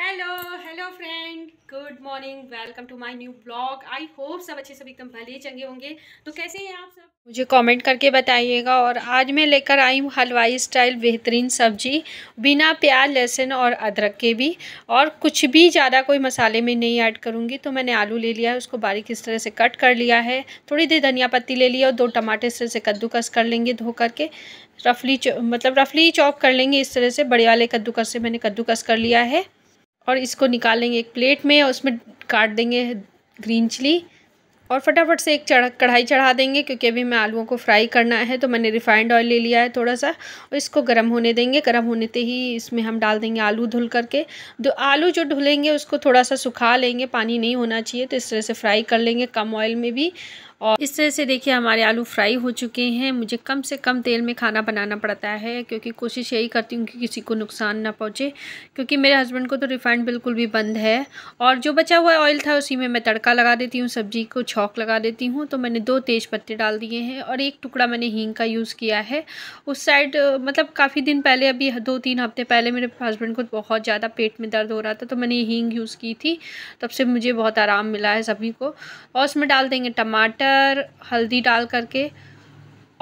hello hello friend good morning welcome to my new blog I hope सब अच्छे सब एकदम भले ही चंगे होंगे तो कैसे हैं आप सब मुझे कमेंट करके बताइएगा और आज मैं लेकर आई हूँ हलवाई स्टाइल बेहतरीन सब्जी बिना प्याज लहसुन और अदरक के भी और कुछ भी ज़्यादा कोई मसाले में नहीं ऐड करूँगी तो मैंने आलू ले लिया है उसको बारीक इस तरह से कट कर लिया है थोड़ी देर धनिया पत्ती ले लिया और दो टमाटर इस तरह से कद्दूकस कर लेंगे धो करके रफली मतलब रफली चॉप कर लेंगे इस तरह से बड़े वाले कद्दूकस से मैंने कद्दूकस कर लिया है और इसको निकालेंगे एक प्लेट में और उसमें काट देंगे ग्रीन चिली और फटाफट से एक चढ़ कढ़ाई चढ़ा देंगे क्योंकि अभी हमें आलूओं को फ्राई करना है तो मैंने रिफ़ाइंड ऑयल ले लिया है थोड़ा सा और इसको गर्म होने देंगे गर्म होने ते ही इसमें हम डाल देंगे आलू धुल करके तो आलू जो धुलेंगे उसको थोड़ा सा सुखा लेंगे पानी नहीं होना चाहिए तो इस तरह से फ्राई कर लेंगे कम ऑयल में भी और इस तरह से देखिए हमारे आलू फ्राई हो चुके हैं मुझे कम से कम तेल में खाना बनाना पड़ता है क्योंकि कोशिश यही करती हूँ कि किसी को नुकसान ना पहुँचे क्योंकि मेरे हस्बैंड को तो रिफ़ाइंड बिल्कुल भी बंद है और जो बचा हुआ ऑयल था उसी में मैं तड़का लगा देती हूँ सब्जी को छौक लगा देती हूँ तो मैंने दो तेज़ पत्ते डाल दिए हैं और एक टुकड़ा मैंने हींग का यूज़ किया है उस साइड मतलब काफ़ी दिन पहले अभी दो तीन हफ्ते पहले मेरे हस्बैंड को बहुत ज़्यादा पेट में दर्द हो रहा था तो मैंने हींग यूज़ की थी तब से मुझे बहुत आराम मिला है सभी को और उसमें डाल देंगे टमाटर लीटर हल्दी डाल करके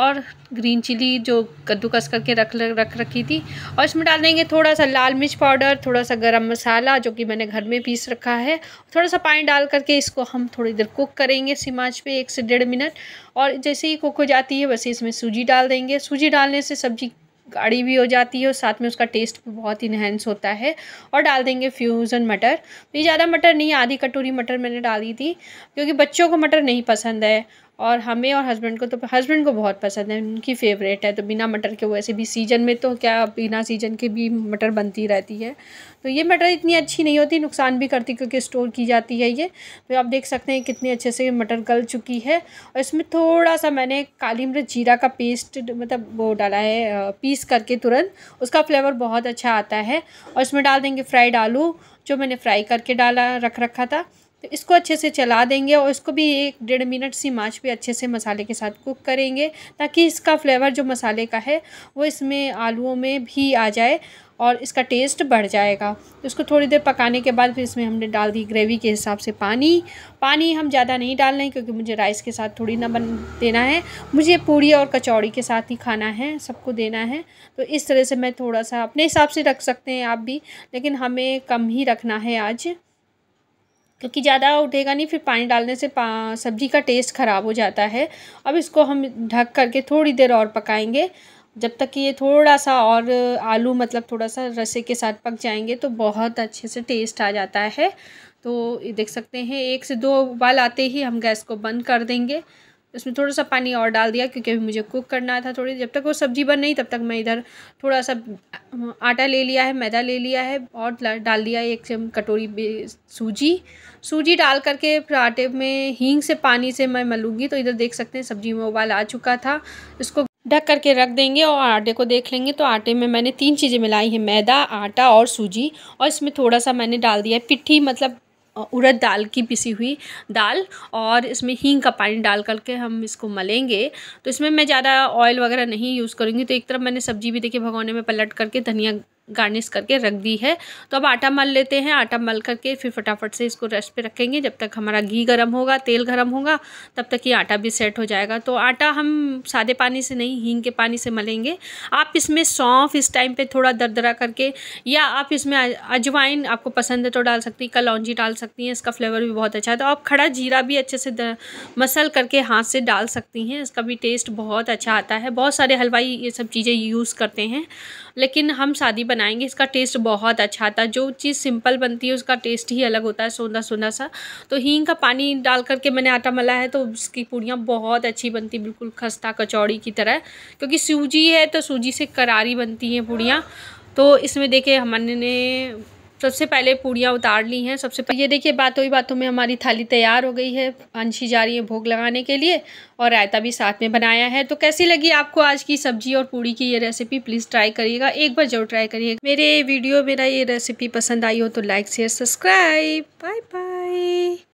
और ग्रीन चिली जो कद्दूकस करके रख रख रखी थी और इसमें डाल देंगे थोड़ा सा लाल मिर्च पाउडर थोड़ा सा गरम मसाला जो कि मैंने घर में पीस रखा है थोड़ा सा पानी डाल करके इसको हम थोड़ी देर कुक करेंगे सिमाच पे एक से डेढ़ मिनट और जैसे ही कुक हो जाती है वैसे इसमें सूजी डाल देंगे सूजी डालने से सब्ज़ी गाढ़ी भी हो जाती है और साथ में उसका टेस्ट भी बहुत इन्हेंस होता है और डाल देंगे फ्यूज़न मटर ये ज़्यादा मटर नहीं आधी कटोरी मटर मैंने डाली थी क्योंकि बच्चों को मटर नहीं पसंद है और हमें और हस्बैंड को तो हस्बैंड को बहुत पसंद है उनकी फेवरेट है तो बिना मटर के वैसे भी सीजन में तो क्या बिना सीजन के भी मटर बनती रहती है तो ये मटर इतनी अच्छी नहीं होती नुकसान भी करती क्योंकि स्टोर की जाती है ये तो आप देख सकते हैं कितने अच्छे से मटर गल चुकी है और इसमें थोड़ा सा मैंने काली मिर्च जीरा का पेस्ट मतलब वो डाला है पीस करके तुरंत उसका फ्लेवर बहुत अच्छा आता है और इसमें डाल देंगे फ्राइड आलू जो मैंने फ्राई करके डाला रख रखा था तो इसको अच्छे से चला देंगे और इसको भी एक डेढ़ मिनट सी माच पे अच्छे से मसाले के साथ कुक करेंगे ताकि इसका फ्लेवर जो मसाले का है वो इसमें आलूओं में भी आ जाए और इसका टेस्ट बढ़ जाएगा तो इसको थोड़ी देर पकाने के बाद फिर इसमें हमने डाल दी ग्रेवी के हिसाब से पानी पानी हम ज़्यादा नहीं डाल रहे क्योंकि मुझे राइस के साथ थोड़ी ना बन देना है मुझे पूड़ी और कचौड़ी के साथ ही खाना है सबको देना है तो इस तरह से मैं थोड़ा सा अपने हिसाब से रख सकते हैं आप भी लेकिन हमें कम ही रखना है आज क्योंकि ज़्यादा उठेगा नहीं फिर पानी डालने से पा, सब्ज़ी का टेस्ट ख़राब हो जाता है अब इसको हम ढक करके थोड़ी देर और पकाएंगे जब तक कि ये थोड़ा सा और आलू मतलब थोड़ा सा रसे के साथ पक जाएंगे तो बहुत अच्छे से टेस्ट आ जाता है तो ये देख सकते हैं एक से दो उबाल आते ही हम गैस को बंद कर देंगे इसमें थोड़ा सा पानी और डाल दिया क्योंकि अभी मुझे कुक करना था थोड़ी जब तक वो सब्ज़ी बन नहीं तब तक मैं इधर थोड़ा सा आटा ले लिया है मैदा ले लिया है और डाल दिया एक कटोरी सूजी सूजी डाल करके फिर आटे में हींग से पानी से मैं मलूँगी तो इधर देख सकते हैं सब्ज़ी में उबाल आ चुका था इसको ढक करके रख देंगे और आटे को देख लेंगे तो आटे में मैंने तीन चीज़ें मिलाई हैं मैदा आटा और सूजी और इसमें थोड़ा सा मैंने डाल दिया है पिट्ठी मतलब उड़द दाल की पिसी हुई दाल और इसमें हींग का पानी डाल करके हम इसको मलेंगे तो इसमें मैं ज़्यादा ऑयल वगैरह नहीं यूज़ करूँगी तो एक तरफ मैंने सब्जी भी देखी भगवने में पलट करके धनिया गार्निश करके रख दी है तो अब आटा मल लेते हैं आटा मल करके फिर फटाफट से इसको रेस्ट पे रखेंगे जब तक हमारा घी गर्म होगा तेल गर्म होगा तब तक ये आटा भी सेट हो जाएगा तो आटा हम सादे पानी से नहीं हींग के पानी से मलेंगे आप इसमें सौंफ इस टाइम पे थोड़ा दरदरा करके या आप इसमें अजवाइन आपको पसंद है तो डाल सकती हैं कलौजी डाल सकती हैं इसका फ्लेवर भी बहुत अच्छा है तो आप खड़ा जीरा भी अच्छे से मसल करके हाथ से डाल सकती हैं इसका भी टेस्ट बहुत अच्छा आता है बहुत सारे हलवाई ये सब चीज़ें यूज़ करते हैं लेकिन हम शादी बनाएंगे इसका टेस्ट बहुत अच्छा आता है जो चीज़ सिंपल बनती है उसका टेस्ट ही अलग होता है सोंधा सोंधा सा तो हींग का पानी डाल करके मैंने आटा मला है तो उसकी पूड़ियाँ बहुत अच्छी बनती बिल्कुल खस्ता कचौड़ी की तरह क्योंकि सूजी है तो सूजी से करारी बनती हैं पूड़ियाँ तो इसमें देखे हमने सबसे पहले पूड़ियाँ उतार ली हैं सबसे पहले ये देखिए बातों ही बातों में हमारी थाली तैयार हो गई है अंशी जा रही है भोग लगाने के लिए और रायता भी साथ में बनाया है तो कैसी लगी आपको आज की सब्जी और पूड़ी की ये रेसिपी प्लीज़ ट्राई करिएगा एक बार जरूर ट्राई करिएगा मेरे वीडियो मेरा ये रेसिपी पसंद आई हो तो like share subscribe bye bye